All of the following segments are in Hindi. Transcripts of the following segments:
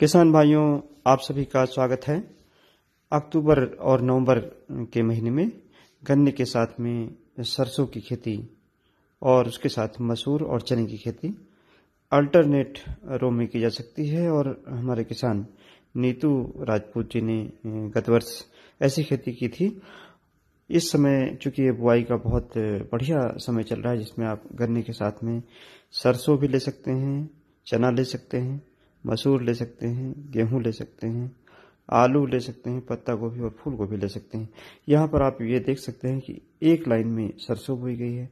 किसान भाइयों आप सभी का स्वागत है अक्टूबर और नवंबर के महीने में गन्ने के साथ में सरसों की खेती और उसके साथ मसूर और चने की खेती अल्टरनेट रो में की जा सकती है और हमारे किसान नीतू राजपूत जी ने गत वर्ष ऐसी खेती की थी इस समय चूंकि ये बुआई का बहुत बढ़िया समय चल रहा है जिसमें आप गन्ने के साथ में सरसों भी ले सकते हैं चना ले सकते हैं मसूर ले सकते हैं गेहूं ले सकते हैं आलू ले सकते हैं पत्ता गोभी और फूल गोभी ले सकते हैं यहाँ पर आप ये देख सकते हैं कि एक लाइन में सरसों बोई गई है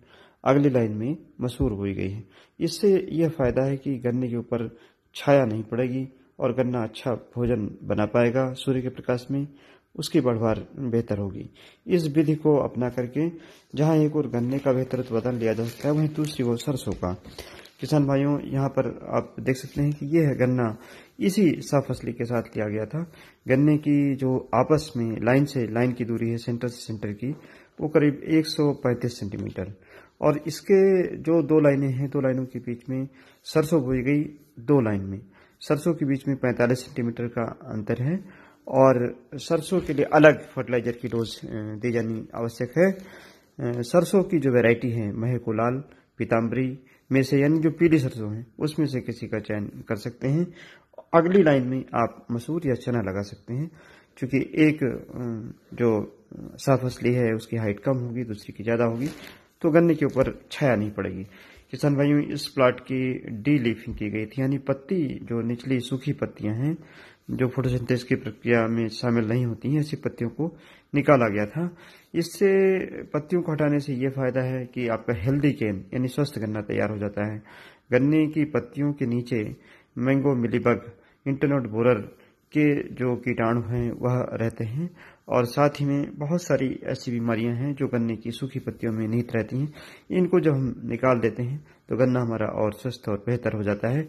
अगली लाइन में मसूर बोई गई है इससे यह फायदा है कि गन्ने के ऊपर छाया नहीं पड़ेगी और गन्ना अच्छा भोजन बना पाएगा सूर्य के प्रकाश में उसकी बढ़वार बेहतर होगी इस विधि को अपना करके जहाँ एक और गन्ने का बेहतर उत्पादन लिया जा सकता है वहीं दूसरी ओर सरसों का किसान भाइयों यहाँ पर आप देख सकते हैं कि ये है गन्ना इसी साफ फसली के साथ लिया गया था गन्ने की जो आपस में लाइन से लाइन की दूरी है सेंटर से सेंटर की वो करीब 135 सेंटीमीटर और इसके जो दो लाइनें हैं दो लाइनों के बीच में सरसों बोई गई दो लाइन में सरसों के बीच में 45 सेंटीमीटर का अंतर है और सरसों के लिए अलग फर्टिलाइजर की डोज दी जानी आवश्यक है सरसों की जो वेराइटी है महकोलाल पीताम्बरी में से यानी जो पीली सरसों है उसमें से किसी का चयन कर सकते हैं अगली लाइन में आप मसूर या चना लगा सकते हैं क्योंकि एक जो साफ असली है उसकी हाइट कम होगी दूसरी की ज़्यादा होगी तो गन्ने के ऊपर छाया नहीं पड़ेगी किसान भाइयों इस प्लाट की डी लीफिंग की गई थी यानी पत्ती जो निचली सूखी पत्तियां हैं जो फोटोसिंथेसिस की प्रक्रिया में शामिल नहीं होती हैं ऐसी पत्तियों को निकाला गया था इससे पत्तियों को हटाने से ये फायदा है कि आपका हेल्दी केन यानी स्वस्थ गन्ना तैयार हो जाता है गन्ने की पत्तियों के नीचे मैंगो मिलीबग इंटरनोट बोरर के जो कीटाणु हैं वह रहते हैं और साथ ही में बहुत सारी ऐसी बीमारियां हैं जो गन्ने की सूखी पत्तियों में निहित रहती हैं इनको जब हम निकाल देते हैं तो गन्ना हमारा और स्वस्थ और बेहतर हो जाता है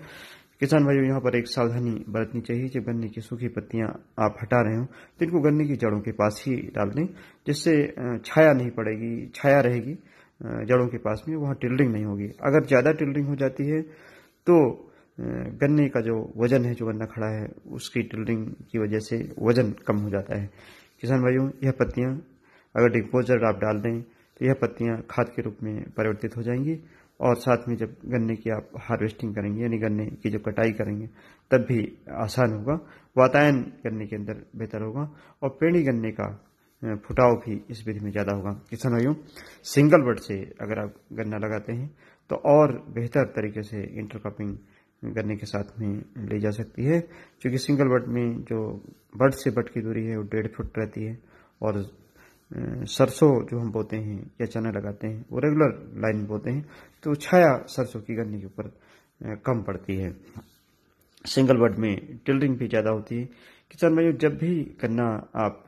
किसान भाइयों यहाँ पर एक सावधानी बरतनी चाहिए जब गन्ने की सूखी पत्तियां आप हटा रहे हो तो इनको गन्ने की जड़ों के पास ही डाल दें जिससे छाया नहीं पड़ेगी छाया रहेगी जड़ों के पास में वहाँ टिल्डिंग नहीं होगी अगर ज़्यादा टिल्डिंग हो जाती है तो गन्ने का जो वजन है जो गन्ना खड़ा है उसकी टिल्डिंग की वजह से वजन कम हो जाता है किसान भाइयों यह पत्तियां अगर डिम्पोजर आप डाल दें तो यह पत्तियां खाद के रूप में परिवर्तित हो जाएंगी और साथ में जब गन्ने की आप हार्वेस्टिंग करेंगे यानी गन्ने की जब कटाई करेंगे तब भी आसान होगा वातायन गन्ने के अंदर बेहतर होगा और पेड़ी गन्ने का फुटाव भी इस विधि में ज़्यादा होगा किसान भाइयों सिंगल वर्ड से अगर आप गन्ना लगाते हैं तो और बेहतर तरीके से इंटरक्रॉपिंग गन्ने के साथ में ले जा सकती है क्योंकि सिंगल वर्ड में जो बर्ड से बर्ड की दूरी है वो डेढ़ फुट रहती है और सरसों जो हम बोते हैं या चना लगाते हैं वो रेगुलर लाइन बोते हैं तो छाया सरसों की गन्ने के ऊपर कम पड़ती है सिंगल वर्ड में टिलरिंग भी ज़्यादा होती है किसान भाइयों जब भी गन्ना आप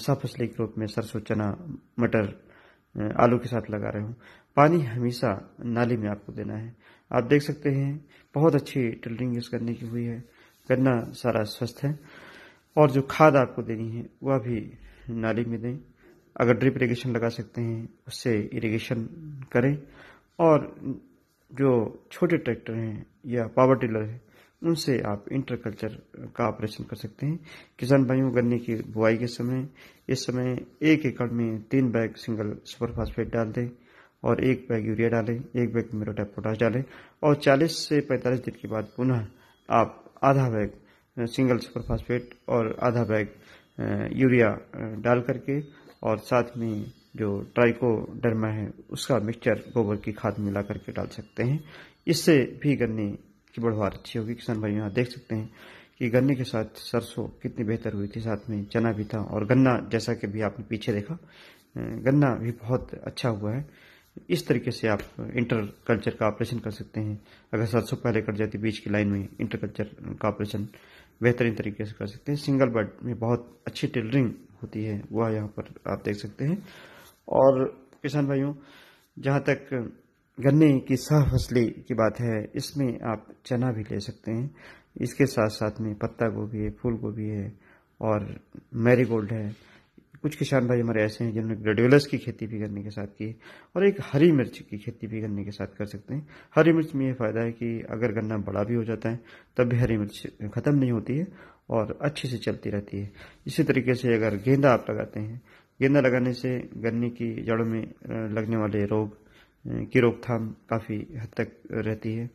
फसली के रूप में सरसों चना मटर आलू के साथ लगा रहे हो पानी हमेशा नाली में आपको देना है आप देख सकते हैं बहुत अच्छी टिलरिंग इस गन्ने की हुई है गन्ना सारा स्वस्थ है और जो खाद आपको देनी है वह भी नाली में दें अगर ड्रिप इरिगेशन लगा सकते हैं उससे इरिगेशन करें और जो छोटे ट्रैक्टर हैं या पावर टिलर है उनसे आप इंटरकल्चर का ऑपरेशन कर सकते हैं किसान भाइयों गन्ने की बुआई के समय इस समय एक एकड़ में तीन बैग सिंगल सुपर फास्फेट डाल दें और एक बैग यूरिया डालें एक बैग मेरोटाइप पोटास डालें और 40 से 45 दिन के बाद पुनः आप आधा बैग सिंगल सुपर फास्फेट और आधा बैग यूरिया डाल करके और साथ में जो ट्राइकोडर्मा है उसका मिक्सचर गोबर की खाद मिला करके डाल सकते हैं इससे भी गन्ने की बढ़वार अच्छी होगी किसान भाई यहाँ देख सकते हैं कि गन्ने के साथ सरसों कितनी बेहतर हुई थी साथ में चना भी था और गन्ना जैसा कि भी आपने पीछे देखा गन्ना भी बहुत अच्छा हुआ है इस तरीके से आप इंटर कल्चर का ऑपरेशन कर सकते हैं अगर सरसों पहले कट जाती बीज की लाइन में इंटर कल्चर का ऑपरेशन बेहतरीन तरीके से कर सकते हैं सिंगल बर्ड में बहुत अच्छी टेलरिंग होती है वह यहाँ पर आप देख सकते हैं और किसान भाइयों जहाँ तक गन्ने की सह फसली की बात है इसमें आप चना भी ले सकते हैं इसके साथ साथ में पत्ता गोभी है फूल गोभी है और मैरीगोल्ड है कुछ किसान भाई हमारे ऐसे हैं जिन्होंने ग्रेडुलस की खेती भी करने के साथ की और एक हरी मिर्च की खेती भी गन्ने के साथ कर सकते हैं हरी मिर्च में यह फ़ायदा है कि अगर गन्ना बड़ा भी हो जाता है तब भी हरी मिर्च ख़त्म नहीं होती है और अच्छे से चलती रहती है इसी तरीके से अगर गेंदा आप लगाते हैं गेंदा लगाने से गन्ने की जड़ों में लगने वाले रोग की रोकथाम काफ़ी हद तक रहती है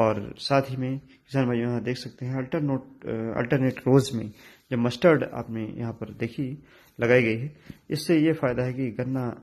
और साथ ही में किसान भाई यहाँ देख सकते हैं अल्टरनोट अल्टरनेट रोज में जब मस्टर्ड आपने यहाँ पर देखी लगाई गई है इससे ये फायदा है कि गन्ना